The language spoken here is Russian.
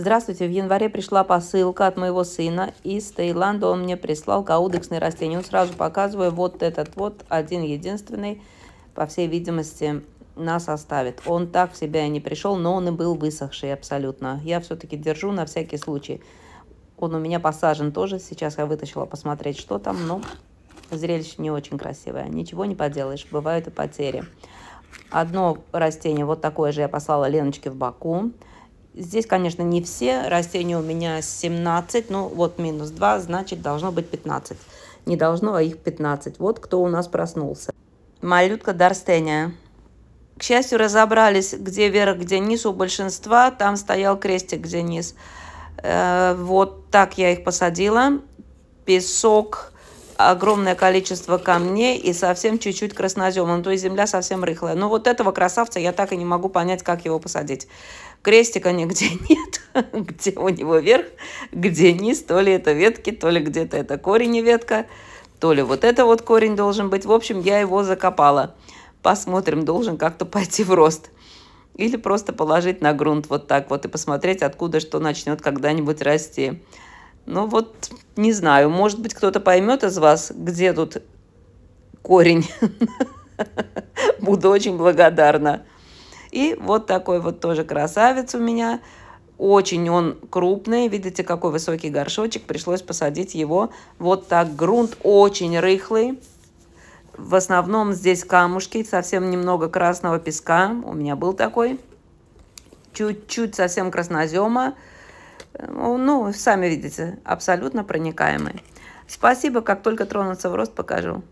Здравствуйте, в январе пришла посылка от моего сына из Таиланда. Он мне прислал каудексные растения. Он сразу показывает. вот этот вот, один единственный, по всей видимости, нас оставит. Он так в себя и не пришел, но он и был высохший абсолютно. Я все-таки держу на всякий случай. Он у меня посажен тоже. Сейчас я вытащила посмотреть, что там, но зрелище не очень красивое. Ничего не поделаешь, бывают и потери. Одно растение вот такое же я послала Леночке в Баку. Здесь, конечно, не все. Растения у меня 17, ну вот минус 2, значит должно быть 15. Не должно, а их 15. Вот кто у нас проснулся. Малютка Дарстения. К счастью, разобрались, где вверх, где низ у большинства. Там стоял крестик, где низ. Э -э вот так я их посадила. Песок огромное количество камней и совсем чуть-чуть краснозема, ну, то есть земля совсем рыхлая. Но ну, вот этого красавца я так и не могу понять, как его посадить. Крестика нигде нет, где у него верх, где низ, то ли это ветки, то ли где-то это корень и ветка, то ли вот это вот корень должен быть. В общем, я его закопала. Посмотрим, должен как-то пойти в рост. Или просто положить на грунт вот так вот и посмотреть, откуда что начнет когда-нибудь расти. Ну вот, не знаю, может быть, кто-то поймет из вас, где тут корень. Буду очень благодарна. И вот такой вот тоже красавец у меня. Очень он крупный, видите, какой высокий горшочек, пришлось посадить его вот так. Грунт очень рыхлый, в основном здесь камушки, совсем немного красного песка, у меня был такой, чуть-чуть совсем краснозема, ну, сами видите, абсолютно проникаемый. Спасибо, как только тронутся в рост, покажу.